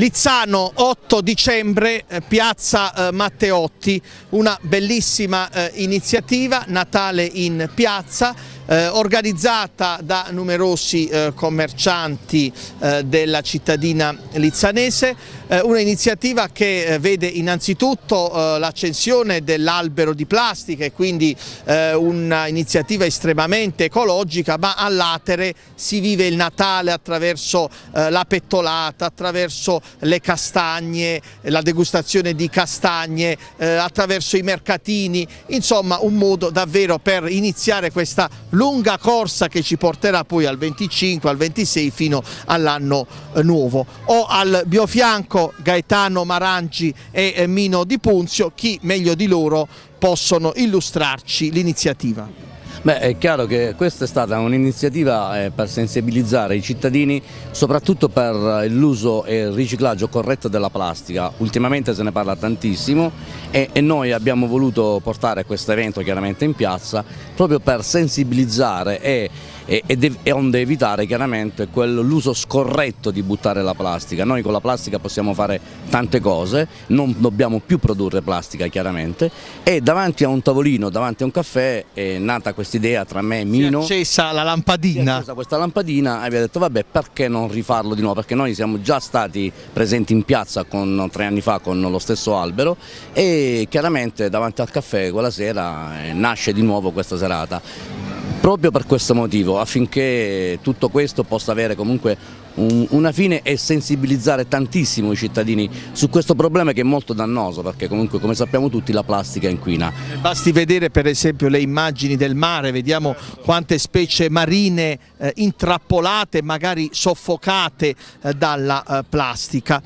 Lizzano 8 dicembre, eh, piazza eh, Matteotti, una bellissima eh, iniziativa, Natale in piazza eh, organizzata da numerosi eh, commercianti eh, della cittadina lizzanese, eh, una iniziativa che eh, vede innanzitutto eh, l'accensione dell'albero di plastica e quindi un'iniziativa estremamente ecologica, ma all'atere si vive il Natale attraverso la pettolata, attraverso le castagne, la degustazione di castagne, attraverso i mercatini, insomma un modo davvero per iniziare questa lunga lunga corsa che ci porterà poi al 25, al 26 fino all'anno eh, nuovo. Ho al biofianco Gaetano Marangi e eh, Mino Di Punzio, chi meglio di loro possono illustrarci l'iniziativa. Beh, è chiaro che questa è stata un'iniziativa eh, per sensibilizzare i cittadini soprattutto per eh, l'uso e il riciclaggio corretto della plastica. Ultimamente se ne parla tantissimo e, noi abbiamo voluto portare questo evento chiaramente in piazza proprio per sensibilizzare e e, e, e onde evitare chiaramente l'uso scorretto di buttare la plastica. Noi con la plastica possiamo fare tante cose, non dobbiamo più produrre plastica chiaramente e davanti a un tavolino, davanti a un caffè è nata questa idea tra me e Mino. Si è accesa la lampadina. Si è accesa questa lampadina e abbiamo detto vabbè perché non rifarlo di nuovo perché noi siamo già stati presenti in piazza con, tre anni fa con lo stesso albero e chiaramente davanti al caffè quella sera eh, nasce di nuovo questa serata proprio per questo motivo, affinché tutto questo possa avere comunque un, una fine e sensibilizzare tantissimo i cittadini su questo problema che è molto dannoso perché comunque come sappiamo tutti la plastica inquina. Basti vedere per esempio le immagini del mare, vediamo quante specie marine eh, intrappolate, magari soffocate eh, dalla eh, plastica.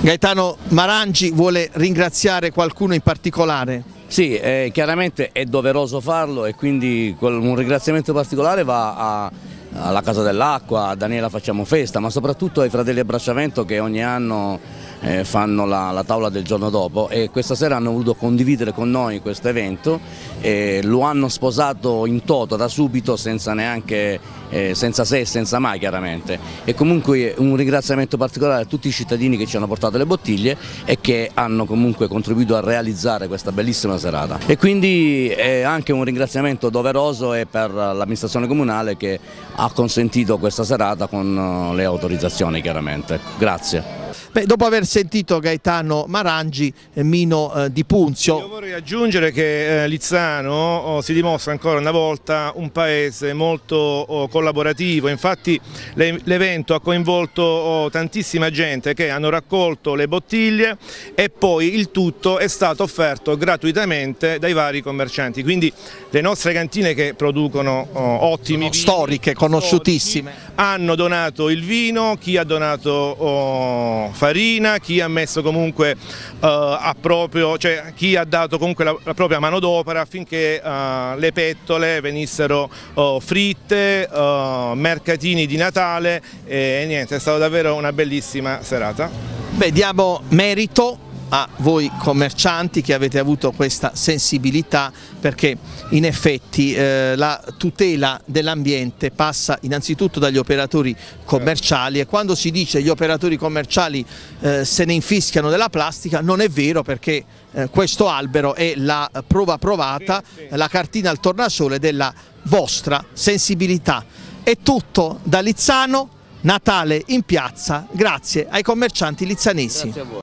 Gaetano Marangi vuole ringraziare qualcuno in particolare? Sì, eh, chiaramente è doveroso farlo e quindi un ringraziamento particolare va a alla Casa dell'Acqua, a Daniela facciamo festa, ma soprattutto ai fratelli Abbracciamento che ogni anno eh, fanno la, la, tavola del giorno dopo e questa sera hanno voluto condividere con noi questo evento, eh, lo hanno sposato in toto da subito senza neanche, eh, senza se e senza mai chiaramente e comunque eh, un ringraziamento particolare a tutti i cittadini che ci hanno portato le bottiglie e che hanno comunque contribuito a realizzare questa bellissima serata e quindi è eh, anche un ringraziamento doveroso e per l'amministrazione comunale che ha consentito questa serata con eh, le autorizzazioni chiaramente. Grazie. Beh, dopo aver sentito Gaetano Marangi, e eh, Mino eh, Di Punzio. Io vorrei aggiungere che eh, Lizzano oh, si dimostra ancora una volta un paese molto oh, collaborativo, infatti l'evento ha coinvolto oh, tantissima gente che hanno raccolto le bottiglie e poi il tutto è stato offerto gratuitamente dai vari commercianti, quindi le nostre cantine che producono oh, ottimi... Storiche, conosciutissime. Storici, hanno donato il vino, chi ha donato oh, farina, chi ha messo comunque uh, a proprio, cioè chi ha dato comunque la, la propria d'opera affinché uh, le pettole venissero uh, fritte, oh, mercatini di Natale e niente, è stata davvero una bellissima serata. Beh, diamo merito a voi commercianti che avete avuto questa sensibilità perché in effetti eh, la tutela dell'ambiente passa innanzitutto dagli operatori commerciali e quando si dice che gli operatori commerciali eh, se ne infischiano della plastica non è vero perché eh, questo albero è la prova provata, la cartina al tornasole della vostra sensibilità. È tutto da Lizzano, Natale in piazza, grazie ai commercianti lizzanesi.